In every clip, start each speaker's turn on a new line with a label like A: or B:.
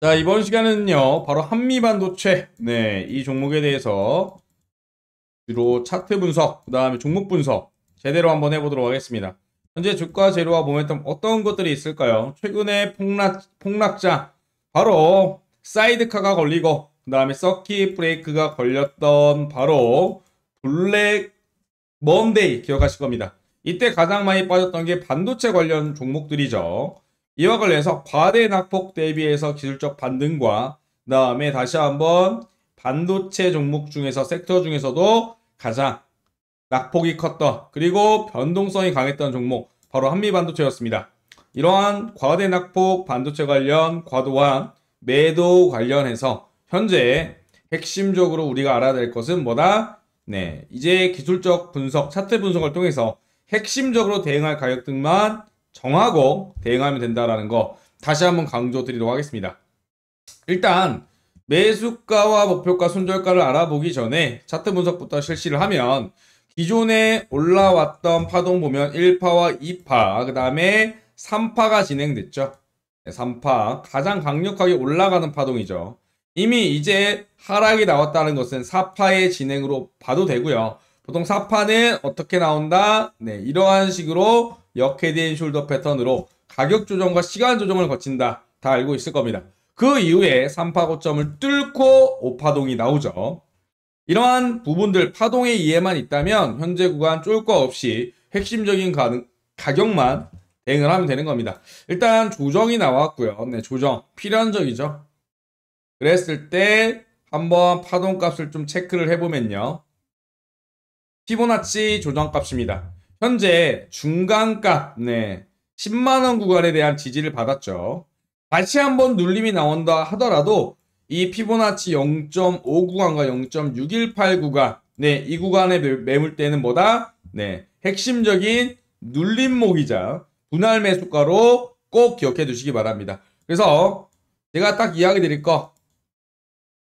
A: 자, 이번 시간은요, 바로 한미반도체. 네, 이 종목에 대해서 주로 차트 분석, 그 다음에 종목 분석 제대로 한번 해보도록 하겠습니다. 현재 주가 재료와 모멘텀 어떤 것들이 있을까요? 최근에 폭락, 폭락자, 바로 사이드카가 걸리고, 그 다음에 서킷 브레이크가 걸렸던 바로 블랙 먼데이 기억하실 겁니다. 이때 가장 많이 빠졌던 게 반도체 관련 종목들이죠. 이와 관련해서 과대 낙폭 대비해서 기술적 반등과 그 다음에 다시 한번 반도체 종목 중에서 섹터 중에서도 가장 낙폭이 컸던 그리고 변동성이 강했던 종목 바로 한미반도체였습니다. 이러한 과대 낙폭 반도체 관련 과도한 매도 관련해서 현재 핵심적으로 우리가 알아야 될 것은 뭐다? 네, 이제 기술적 분석, 차트 분석을 통해서 핵심적으로 대응할 가격 등만 정하고 대응하면 된다라는 거 다시 한번 강조드리도록 하겠습니다. 일단 매수가와 목표가 손절가를 알아보기 전에 차트 분석부터 실시를 하면 기존에 올라왔던 파동 보면 1파와 2파 그 다음에 3파가 진행됐죠. 3파 가장 강력하게 올라가는 파동이죠. 이미 이제 하락이 나왔다는 것은 4파의 진행으로 봐도 되고요. 보통 4파는 어떻게 나온다? 네, 이러한 식으로 역헤드인 숄더 패턴으로 가격 조정과 시간 조정을 거친다. 다 알고 있을 겁니다. 그 이후에 3파 고점을 뚫고 5파동이 나오죠. 이러한 부분들 파동에 이해만 있다면 현재 구간 쫄 거 없이 핵심적인 가능, 가격만 대응을 하면 되는 겁니다. 일단 조정이 나왔고요. 네, 조정 필연적이죠. 그랬을 때 한번 파동값을 좀 체크를 해보면요. 피보나치 조정값입니다. 현재 중간값 네 10만원 구간에 대한 지지를 받았죠. 다시 한번 눌림이 나온다 하더라도 이 피보나치 0.5 구간과 0.618 구간 네이 구간에매물때는 뭐다? 네 핵심적인 눌림목이자 분할 매수가로 꼭 기억해 두시기 바랍니다. 그래서 제가 딱 이야기 드릴 거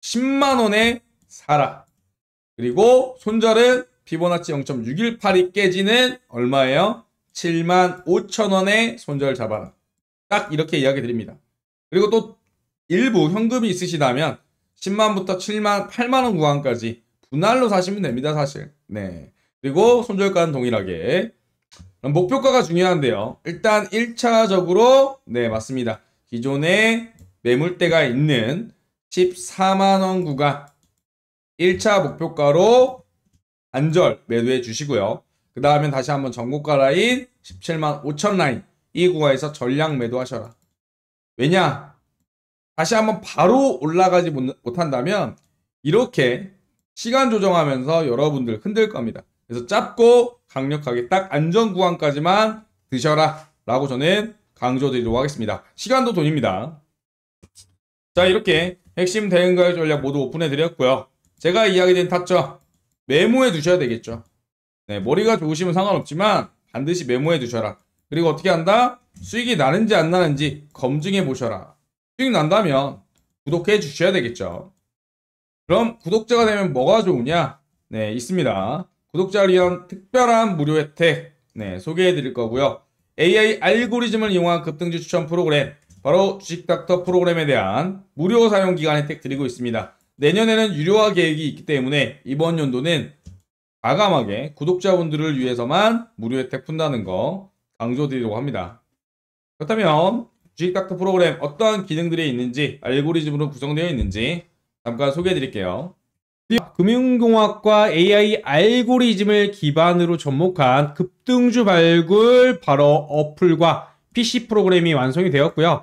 A: 10만원에 사라. 그리고 손절은 피보나치 0.618이 깨지는 얼마예요? 7만 5천원의 손절 잡아라. 딱 이렇게 이야기 드립니다. 그리고 또 일부 현금이 있으시다면 10만부터 7만, 8만원 구간까지 분할로 사시면 됩니다, 사실. 네. 그리고 손절가는 동일하게. 목표가가 중요한데요. 일단 1차적으로, 네, 맞습니다. 기존에 매물대가 있는 14만원 구간 1차 목표가로 안절 매도해 주시고요. 그다음에 다시 한번 전국가 라인 17만 5천 라인 이 구간에서 전량 매도하셔라. 왜냐? 다시 한번 바로 올라가지 못한다면 이렇게 시간 조정하면서 여러분들 흔들 겁니다. 그래서 짧고 강력하게 딱 안전 구간까지만 드셔라 라고 저는 강조드리도록 하겠습니다. 시간도 돈입니다. 자 이렇게 핵심 대응가의 전략 모두 오픈해 드렸고요. 제가 이야기된 타점 메모해 두셔야 되겠죠. 네, 머리가 좋으시면 상관없지만 반드시 메모해 두셔라. 그리고 어떻게 한다? 수익이 나는지 안 나는지 검증해 보셔라. 수익 난다면 구독해 주셔야 되겠죠. 그럼 구독자가 되면 뭐가 좋으냐? 네, 있습니다. 구독자를 위한 특별한 무료 혜택 네, 소개해 드릴 거고요. AI 알고리즘을 이용한 급등주 추천 프로그램 바로 주식닥터 프로그램에 대한 무료 사용 기간 혜택 드리고 있습니다. 내년에는 유료화 계획이 있기 때문에 이번 연도는 과감하게 구독자분들을 위해서만 무료 혜택 푼다는 거 강조드리려고 합니다. 그렇다면 주식닥터 프로그램 어떠한 기능들이 있는지 알고리즘으로 구성되어 있는지 잠깐 소개해 드릴게요. 금융공학과 AI 알고리즘을 기반으로 접목한 급등주 발굴 바로 어플과 PC 프로그램이 완성이 되었고요.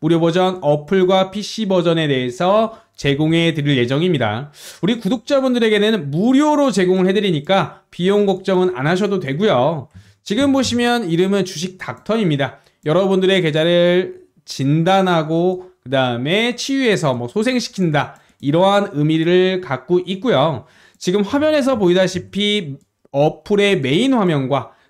A: 무료 버전 어플과 PC 버전에 대해서 제공해 드릴 예정입니다. 우리 구독자분들에게는 무료로 제공을 해드리니까 비용 걱정은 안 하셔도 되고요. 지금 보시면 이름은 주식 닥터입니다. 여러분들의 계좌를 진단하고 그 다음에 치유해서 뭐 소생시킨다 이러한 의미를 갖고 있고요. 지금 화면에서 보이다시피 어플의 메인 화면과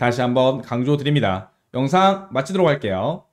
A: 다시 한번 강조드립니다. 영상 마치도록 할게요.